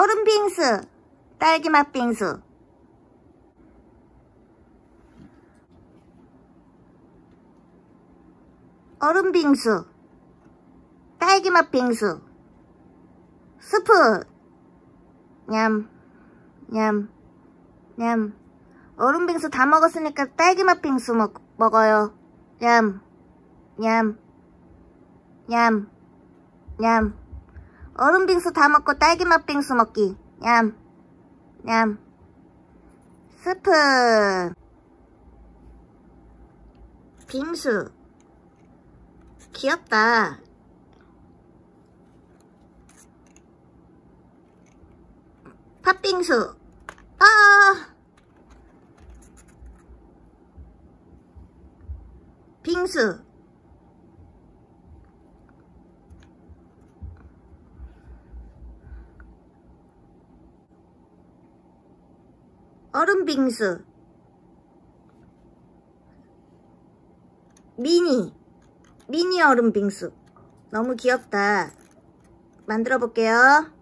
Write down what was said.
얼음 빙수, 딸기맛 빙수. 얼음 빙수, 딸기맛 빙수, 스프, 냠, 냠, 냠. 얼음 빙수 다 먹었으니까 딸기맛 빙수 먹, 먹어요. 냠, 냠, 냠, 냠. 얼음 빙수 다 먹고 딸기맛 빙수 먹기 얌 얌. 스푼 빙수 귀엽다 팥빙수 아 빙수 얼음빙수 미니 미니 얼음빙수 너무 귀엽다 만들어 볼게요